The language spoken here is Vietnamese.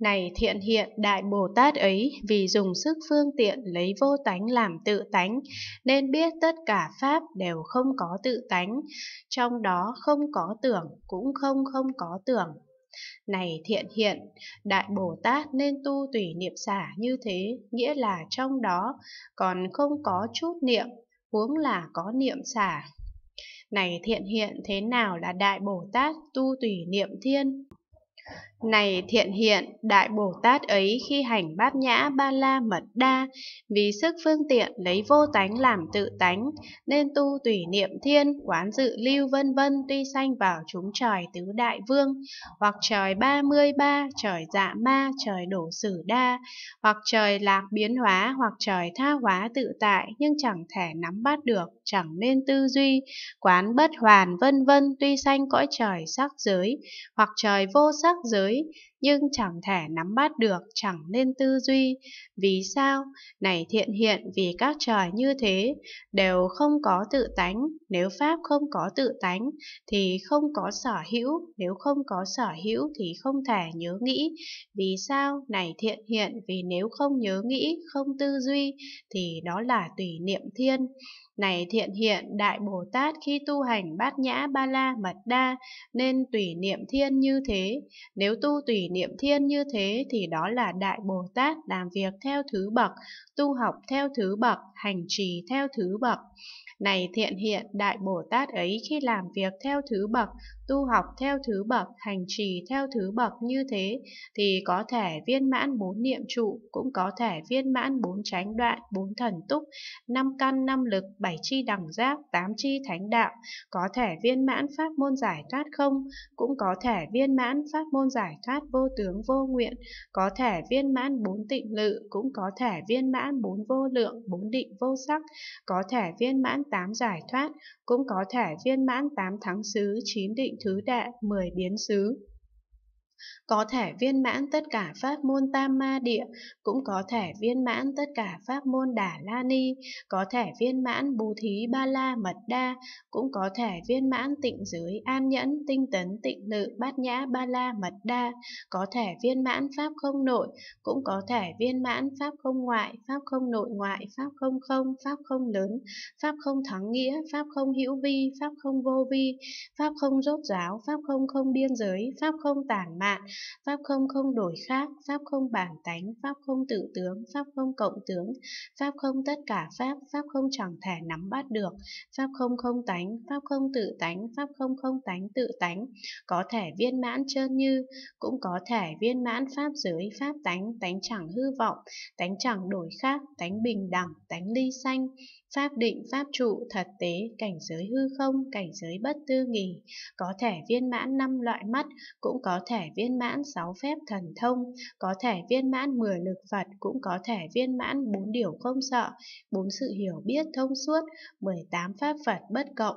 này thiện hiện đại bồ tát ấy vì dùng sức phương tiện lấy vô tánh làm tự tánh nên biết tất cả pháp đều không có tự tánh trong đó không có tưởng cũng không không có tưởng này thiện hiện, Đại Bồ Tát nên tu tùy niệm xả như thế, nghĩa là trong đó còn không có chút niệm, huống là có niệm xả. Này thiện hiện thế nào là Đại Bồ Tát tu tùy niệm thiên? Này thiện hiện, Đại Bồ Tát ấy khi hành bát nhã ba la mật đa, vì sức phương tiện lấy vô tánh làm tự tánh, nên tu tùy niệm thiên, quán dự lưu vân vân tuy sanh vào chúng trời tứ đại vương, hoặc trời ba mươi ba, trời dạ ma, trời đổ sử đa, hoặc trời lạc biến hóa, hoặc trời tha hóa tự tại, nhưng chẳng thể nắm bắt được, chẳng nên tư duy, quán bất hoàn vân vân tuy sanh cõi trời sắc giới, hoặc trời vô sắc giới, tới, nhưng chẳng thể nắm bắt được, chẳng nên tư duy. Vì sao? Này thiện hiện vì các trời như thế, đều không có tự tánh, nếu Pháp không có tự tánh thì không có sở hữu, nếu không có sở hữu thì không thể nhớ nghĩ. Vì sao? Này thiện hiện vì nếu không nhớ nghĩ, không tư duy thì đó là tùy niệm thiên. Này thiện hiện, Đại Bồ Tát khi tu hành bát nhã ba la mật đa nên tùy niệm thiên như thế. Nếu tu tùy niệm thiên như thế thì đó là Đại Bồ Tát làm việc theo thứ bậc, tu học theo thứ bậc, hành trì theo thứ bậc. Này thiện hiện, Đại Bồ Tát ấy khi làm việc theo thứ bậc, tu học theo thứ bậc, hành trì theo thứ bậc như thế, thì có thể viên mãn bốn niệm trụ, cũng có thể viên mãn bốn tránh đoạn, bốn thần túc, năm căn năm lực, bảy chi đẳng giác, tám chi thánh đạo, có thể viên mãn pháp môn giải thoát không, cũng có thể viên mãn pháp môn giải thoát vô tướng vô nguyện, có thể viên mãn bốn tịnh lự, cũng có thể viên mãn bốn vô lượng, bốn định vô sắc, có thể viên mãn tám giải thoát, cũng có thể viên mãn tám thắng xứ, chín định thứ đệ, mười biến xứ. Có thể viên mãn tất cả pháp môn tam ma địa, cũng có thể viên mãn tất cả pháp môn đà la ni, có thể viên mãn bù thí ba la mật đa, cũng có thể viên mãn tịnh giới an nhẫn tinh tấn tịnh lự bát nhã ba la mật đa, có thể viên mãn pháp không nội, cũng có thể viên mãn pháp không ngoại, pháp không nội ngoại, pháp không không, pháp không lớn, pháp không thắng nghĩa, pháp không hữu vi, pháp không vô vi, pháp không rốt ráo, pháp không không biên giới, pháp không tản mạn mạn, pháp không không đổi khác, pháp không bản tánh, pháp không tự tướng, pháp không cộng tướng, pháp không tất cả pháp, pháp không chẳng thể nắm bắt được, pháp không không tánh, pháp không tự tánh, pháp không không tánh tự tánh, có thể viên mãn trơn như, cũng có thể viên mãn pháp giới, pháp tánh, tánh chẳng hư vọng, tánh chẳng đổi khác, tánh bình đẳng, tánh ly sanh, pháp định, pháp trụ, thật tế, cảnh giới hư không, cảnh giới bất tư nghỉ, có thể viên mãn năm loại mắt, cũng có thể viên mãn 6 phép thần thông, có thể viên mãn 10 lực Phật, cũng có thể viên mãn 4 điều không sợ, 4 sự hiểu biết thông suốt, 18 pháp Phật bất cộng.